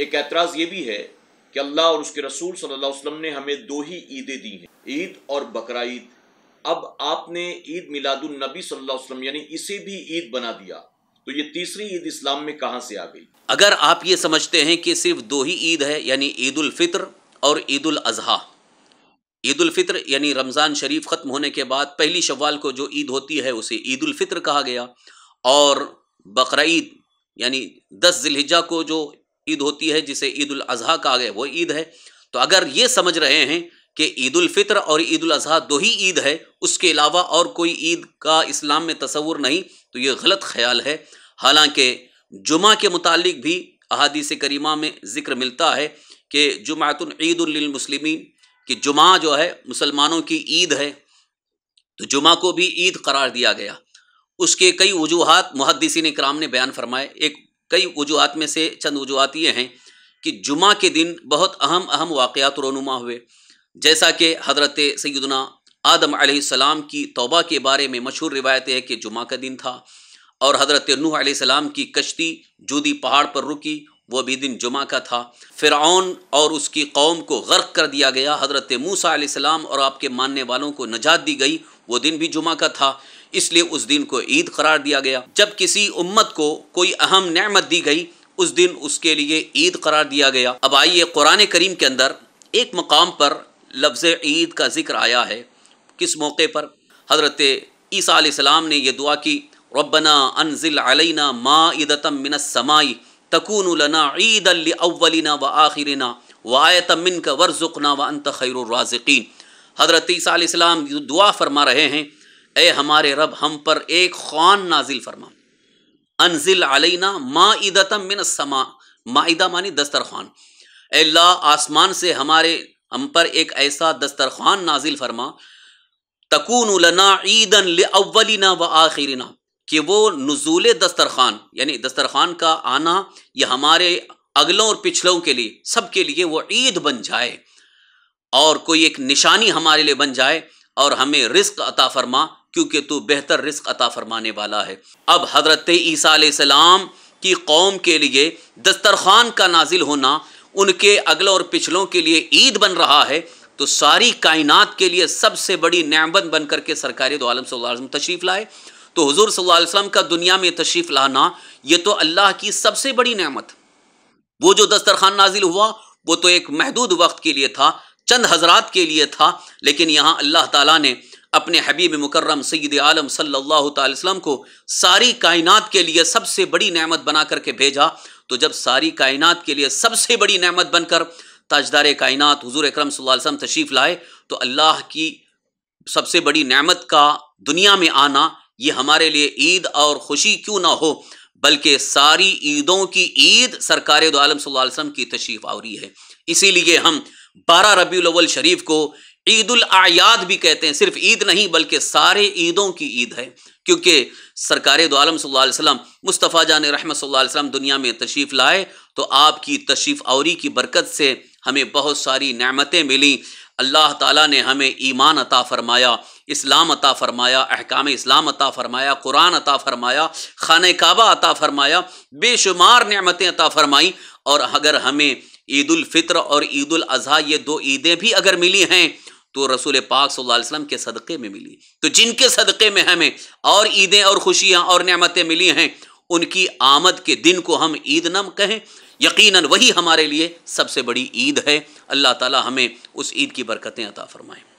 एक एतराज़ ये भी है कि अल्लाह और उसके रसूल सल्लल्लाहु अलैहि वसल्लम ने हमें दो ही ईदें दी हैं ईद और बकरा ईद अब आपने ईद मिलादुलनबी सल्लल्लाहु अलैहि वसल्लम यानी इसे भी ईद बना दिया तो ये तीसरी ईद इस्लाम में कहाँ से आ गई अगर आप ये समझते हैं कि सिर्फ दो ही ईद है यानी ईद फित्र और ईद अजहा ईद फित्र यानी रमज़ान शरीफ ख़त्म होने के बाद पहली शवाल को जो ईद होती है उसे ईद फित्र कहा गया और बकर ईद यानी दस जिलहिजा को जो ईद होती है जिसे ईद उल अजहा कहा गया वो ईद है तो अगर ये समझ रहे हैं कि ईद उल फितर और ईद उल अजहा दो ही ईद है उसके अलावा और कोई ईद का इस्लाम में तस्वुर नहीं तो ये गलत ख्याल है हालांकि जुमा के मुतालिक भी अहादीस करीमा में ज़िक्र मिलता है कि ईद ईदुलमसलिमिन कि जुमा जो है मुसलमानों की ईद है तो जुमा को भी ईद करार दिया गया उसके कई वजूहत मुहदसिन कराम ने बयान फरमाए एक कई वजूहत में से चंद वजूहत ये हैं कि जुमा के दिन बहुत अहम अहम वाक़ात रोनुमा हुए जैसा कि हज़रत सैदना आदम आसमाम की तोबा के बारे में मशहूर रिवायत है कि जुमा का दिन था और हज़रत नूह आसमाम की कश्ती जूदी पहाड़ पर रुकी वो भी दिन जुमा का था फ़िरौन और उसकी कौम को गर्क कर दिया गया हज़रत मूसा आसमाम और आपके मानने वालों को नजात दी गई वो दिन भी जुमा का था इसलिए उस दिन को ईद करार दिया गया जब किसी उम्मत को कोई अहम नमत दी गई उस दिन उसके लिए ईद करार दिया गया अब आइए कुरान करीम के अंदर एक मकाम पर लफ्ज़ ईद का जिक्र आया है किस मौके पर हज़रत ईसा ने यह दुआ की रबना अनजिल अलैना मा ईदतम मिनसमाई तकून लना ईद अव्वलिना व आखिरना व आयत मिन का वर्जुकना व अंत खैरराज़िकीन हज़रत ईसीम दुआ फरमा रहे हैं ए हमारे रब हम पर एक ख़ान नाजिल फरमा अनजिल अलैना माईदतम मिन समा माईदा मानी दस्तरखान अल्लाह आसमान से हमारे हम पर एक ऐसा दस्तरखान नाजिल फरमा तकून लना ईदन अव्वलिना व आखिरना कि वो नजूल दस्तरखान यानी दस्तरखान का आना यह हमारे अगलों और पिछलों के लिए सब के लिए वो ईद बन जाए और कोई एक निशानी हमारे लिए बन जाए और हमें रिस्क अता फरमा क्योंकि तू बेहतर रिस्क अता फरमाने वाला है अब हज़रत ईसीम की कौम के लिए दस्तरखान का नाजिल होना उनके अगलों और पिछलों के लिए ईद बन रहा है तो सारी कायनात के लिए सबसे बड़ी नमत बन करके सरकारी दो आलम सल्लम तशरीफ़ लाए तो हजूर सल्लाम का दुनिया में तशरीफ़ लाना ये तो अल्लाह की सबसे बड़ी नमत वो जो दस्तरखान नाजिल हुआ वो तो एक महदूद वक्त के लिए था चंद हजरात के लिए था लेकिन यहाँ अल्लाह ताला ने अपने हबीब मुकर्रम सैद आलम सल्लल्लाहु अलैहि वसल्लम को सारी कायनात के लिए सबसे बड़ी नेमत बना करके भेजा तो जब सारी कायनात के लिए सबसे बड़ी नेमत बनकर ताजदार कायनात हुजूर अक्रम सल्लल्लाहु अलैहि वसल्लम तशरीफ़ लाए तो अल्लाह की सबसे बड़ी नेमत का दुनिया में आना ये हमारे लिए ईद और खुशी क्यों ना हो बल्कि सारी ईदों की ईद सरकार वसल्लम की तशरीफ आवरी है इसीलिए हम बारह रबी अवल शरीफ को ईद आयाद भी कहते हैं सिर्फ ईद नहीं बल्कि सारे ईदों की ईद है क्योंकि सरकार दो आलम मुस्तफ़ा जान रहमत दुनिया में तशरीफ़ लाए तो आपकी तशरीफ़ आवरी की बरकत से हमें बहुत सारी नमतें मिली अल्लाह ताली ने हमें ईमान अता फरमाया इस्लाम अता फरमाया अहकाम इस्लाम अता फरमाया कुरान अता फरमाया खान काबा अता फरमाया बेशुमार नमतें अता फरमाई और अगर हमें ईदालफ़ितर और ईदाजी ये दो ईदें भी अगर मिली हैं तो रसूल पाक सल्लल्लाहु अलैहि वसल्लम के सदक़े में मिली तो जिनके सदक़े में हमें और ईदें और खुशियाँ और नमतें मिली हैं उनकी आमद के दिन को हम ईद नम कहें यकीन वही हमारे लिए सबसे बड़ी ईद है अल्लाह ताली हमें उस ईद की बरकतें अता फरमाएँ